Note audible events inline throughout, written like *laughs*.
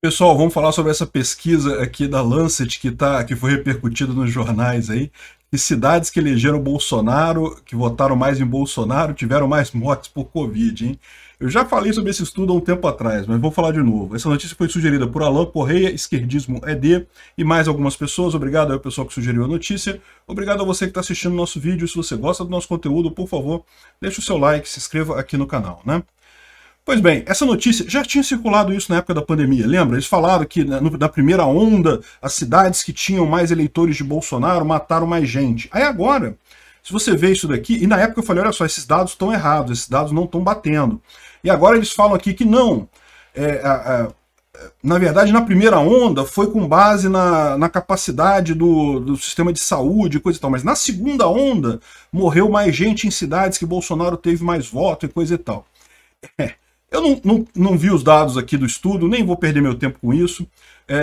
Pessoal, vamos falar sobre essa pesquisa aqui da Lancet que, tá, que foi repercutida nos jornais aí. Que cidades que elegeram Bolsonaro, que votaram mais em Bolsonaro, tiveram mais mortes por Covid, hein? Eu já falei sobre esse estudo há um tempo atrás, mas vou falar de novo. Essa notícia foi sugerida por Alain Correia, Esquerdismo ED, é e mais algumas pessoas. Obrigado ao pessoal que sugeriu a notícia. Obrigado a você que está assistindo o nosso vídeo. Se você gosta do nosso conteúdo, por favor, deixe o seu like, se inscreva aqui no canal, né? Pois bem, essa notícia já tinha circulado isso na época da pandemia, lembra? Eles falaram que né, na, primeira onda, as cidades que tinham mais eleitores de Bolsonaro mataram mais gente. Aí agora, se você vê isso daqui, e na época eu falei, olha só, esses dados estão errados, esses dados não estão batendo. E agora eles falam aqui que não, é, a, a, na verdade, na primeira onda foi com base na, na capacidade do, do, sistema de saúde coisa e tal, mas na segunda onda morreu mais gente em cidades que Bolsonaro teve mais voto e coisa e tal. É, eu não, não, não, vi os dados aqui do estudo, nem vou perder meu tempo com isso. É,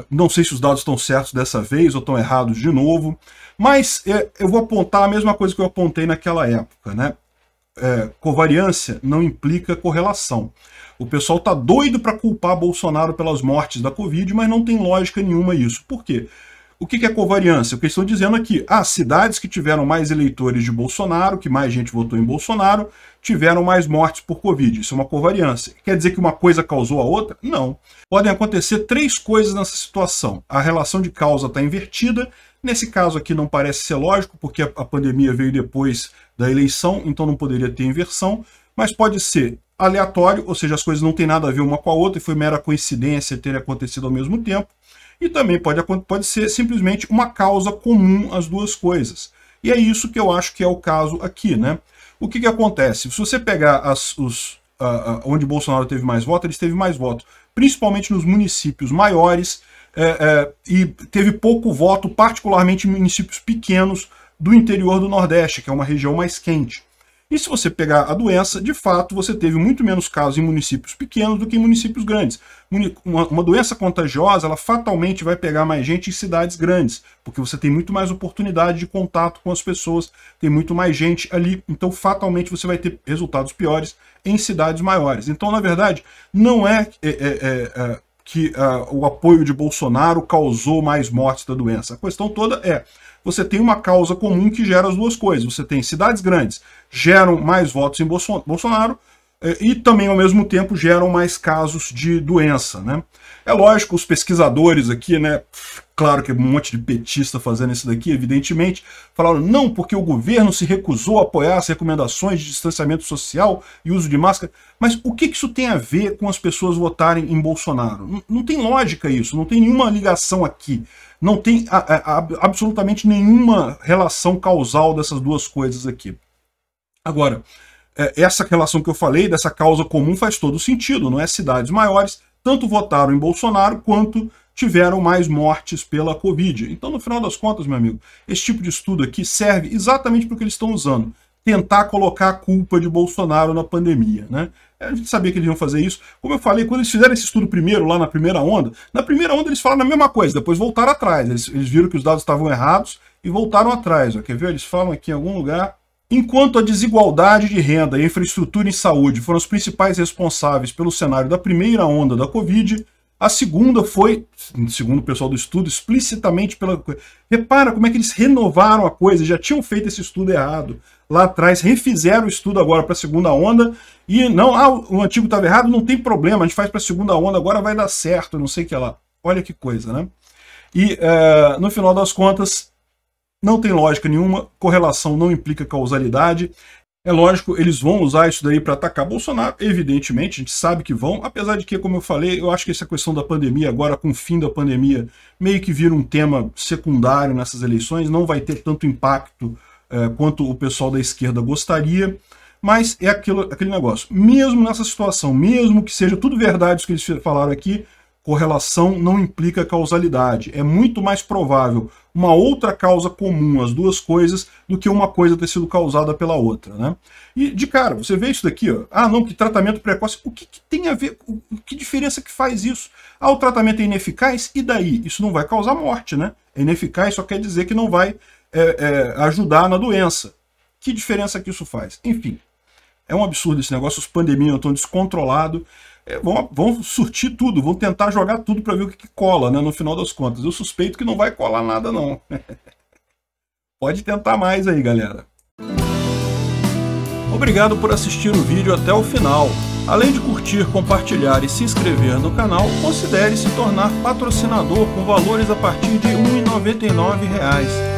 é, não sei se os dados estão certos dessa vez ou estão errados de novo, mas é, eu vou apontar a mesma coisa que eu apontei naquela época. Né? É, covariância não implica correlação. O pessoal está doido para culpar Bolsonaro pelas mortes da Covid, mas não tem lógica nenhuma isso. Por quê? O que, é covariância? O que estão dizendo aqui, é as ah, cidades que tiveram mais eleitores de Bolsonaro, que mais gente votou em Bolsonaro, tiveram mais mortes por Covid. Isso é uma covariância. Quer dizer que uma coisa causou a outra? Não. Podem acontecer três coisas nessa situação. A relação de causa está invertida. Nesse caso aqui não parece ser lógico, porque a pandemia veio depois da eleição, então não poderia ter inversão. Mas pode ser aleatório, ou seja, as coisas não têm nada a ver uma com a outra e foi mera coincidência terem acontecido ao mesmo tempo e também pode, pode ser simplesmente uma causa comum às duas coisas. E é isso que eu acho que é o caso aqui, né? O que, que acontece? Se você pegar as, os, uh, uh, onde Bolsonaro teve mais voto, ele teve mais voto, principalmente nos municípios maiores, é, é, e teve pouco voto, particularmente em municípios pequenos do interior do Nordeste, que é uma região mais quente. E se você pegar a doença, de fato, você teve muito menos casos em municípios pequenos do que em municípios grandes. Uma, doença contagiosa, ela fatalmente vai pegar mais gente em cidades grandes, porque você tem muito mais oportunidade de contato com as pessoas, tem muito mais gente ali, então fatalmente você vai ter resultados piores em cidades maiores. Então, na verdade, não é, é, é, é, é que uh, o apoio de Bolsonaro causou mais mortes da doença. A questão toda é, você tem uma causa comum que gera as duas coisas. Você tem cidades grandes, geram mais votos em Bolsonaro, é, e também, ao mesmo tempo, geram mais casos de doença. Né? É lógico, os pesquisadores aqui, né? Claro que um monte de petista fazendo isso daqui, evidentemente, falaram não, porque o governo se recusou a apoiar as recomendações de distanciamento social e uso de máscara. Mas o que isso tem a ver com as pessoas votarem em Bolsonaro? Não, não tem lógica isso, não tem nenhuma ligação aqui. Não tem a, a, a, absolutamente nenhuma relação causal dessas duas coisas aqui. Agora, é, essa relação que eu falei dessa causa comum faz todo sentido, não é? Cidades maiores tanto votaram em Bolsonaro quanto tiveram mais mortes pela Covid. Então, no final das contas, meu amigo, esse tipo de estudo aqui serve exatamente para o que eles estão usando. Tentar colocar a culpa de Bolsonaro na pandemia, né? É, a gente sabia que eles iam fazer isso. Como eu falei, quando eles fizeram esse estudo primeiro, lá na primeira onda, na primeira onda eles falaram a mesma coisa, depois voltaram atrás. Eles, eles viram que os dados estavam errados e voltaram atrás. Ó. Quer ver? Eles falam aqui em algum lugar Enquanto a desigualdade de renda, e infraestrutura em saúde foram os principais responsáveis pelo cenário da primeira onda da Covid, a segunda foi, segundo o pessoal do estudo, explicitamente pela. Repara como é que eles renovaram a coisa, já tinham feito esse estudo errado lá atrás, refizeram o estudo agora para a segunda onda e não, ah, o antigo estava errado, não tem problema, a gente faz para a segunda onda, agora vai dar certo, não sei o que lá. Olha que coisa, né? E uh, no final das contas, não tem lógica nenhuma, correlação não implica causalidade. É lógico, eles vão usar isso daí para atacar Bolsonaro, evidentemente, a gente sabe que vão, apesar de que, como eu falei, eu acho que essa questão da pandemia, agora com o fim da pandemia, meio que vira um tema secundário nessas eleições, não vai ter tanto impacto eh, quanto o pessoal da esquerda gostaria, mas é aquilo, aquele negócio. Mesmo nessa situação, mesmo que seja tudo verdade o que eles falaram aqui, Correlação não implica causalidade. É muito mais provável uma outra causa comum às duas coisas do que uma coisa ter sido causada pela outra. Né? E, de cara, você vê isso daqui, ó. ah, não, que tratamento precoce, o que, que tem a ver, que diferença que faz isso? Ah, o tratamento é ineficaz, e daí? Isso não vai causar morte, né? É ineficaz só quer dizer que não vai é, é, ajudar na doença. Que diferença que isso faz? Enfim, é um absurdo esse negócio, os pandemias estão descontrolados é, vão, vão surtir tudo, vão tentar jogar tudo para ver o que, que cola, né? No final das contas. Eu suspeito que não vai colar nada, não. *laughs* Pode tentar mais aí, galera. Obrigado por assistir o vídeo até o final. Além de curtir, compartilhar e se inscrever no canal, considere se tornar patrocinador com valores a partir de R$ 1,99